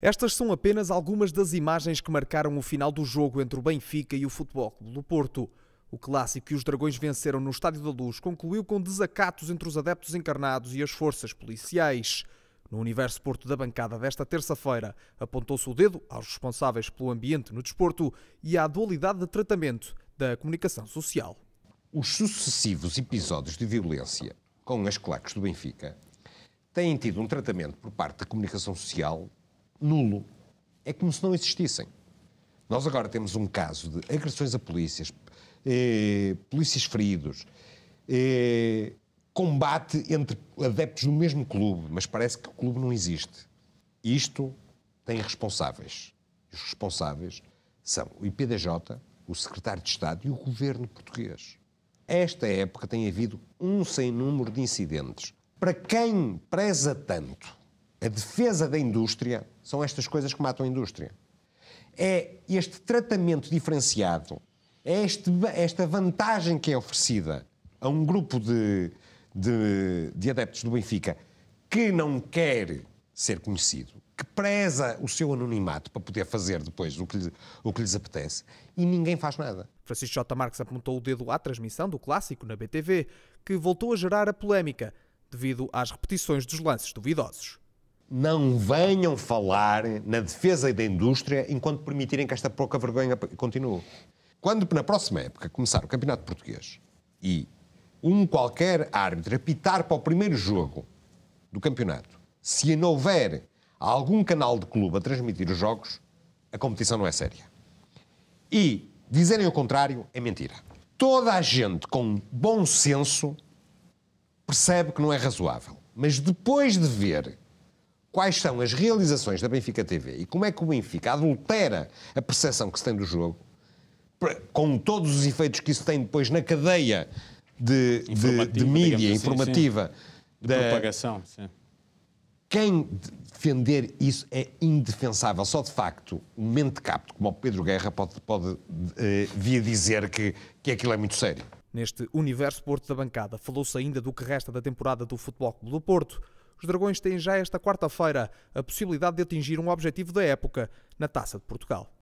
Estas são apenas algumas das imagens que marcaram o final do jogo entre o Benfica e o Futebol Clube do Porto. O clássico que os Dragões venceram no Estádio da Luz concluiu com desacatos entre os adeptos encarnados e as forças policiais. No universo Porto da bancada desta terça-feira, apontou-se o dedo aos responsáveis pelo ambiente no desporto e à dualidade de tratamento da comunicação social. Os sucessivos episódios de violência com as claques do Benfica têm tido um tratamento por parte da comunicação social nulo. É como se não existissem. Nós agora temos um caso de agressões a polícias, eh, polícias feridos, eh, combate entre adeptos do mesmo clube, mas parece que o clube não existe. Isto tem responsáveis. Os responsáveis são o IPDJ, o secretário de Estado e o governo português. Esta época tem havido um sem número de incidentes. Para quem preza tanto a defesa da indústria, são estas coisas que matam a indústria. É este tratamento diferenciado, é este, esta vantagem que é oferecida a um grupo de, de, de adeptos do Benfica que não quer ser conhecido, que preza o seu anonimato para poder fazer depois o que, lhe, o que lhes apetece e ninguém faz nada. Francisco J. Marques apontou o dedo à transmissão do clássico na BTV, que voltou a gerar a polémica devido às repetições dos lances duvidosos não venham falar na defesa da indústria enquanto permitirem que esta pouca vergonha continue. Quando na próxima época começar o Campeonato Português e um qualquer árbitro apitar para o primeiro jogo do campeonato, se não houver algum canal de clube a transmitir os jogos, a competição não é séria. E dizerem o contrário é mentira. Toda a gente com bom senso percebe que não é razoável. Mas depois de ver quais são as realizações da Benfica TV e como é que o Benfica adultera a percepção que se tem do jogo, com todos os efeitos que isso tem depois na cadeia de, de, de mídia assim, informativa. Sim. De da... propagação, sim. Quem defender isso é indefensável. Só de facto um mentecapto como o Pedro Guerra pode, pode uh, eh, via dizer que, que aquilo é muito sério. Neste universo Porto da bancada, falou-se ainda do que resta da temporada do Futebol Clube do Porto os Dragões têm já esta quarta-feira a possibilidade de atingir um objetivo da época na Taça de Portugal.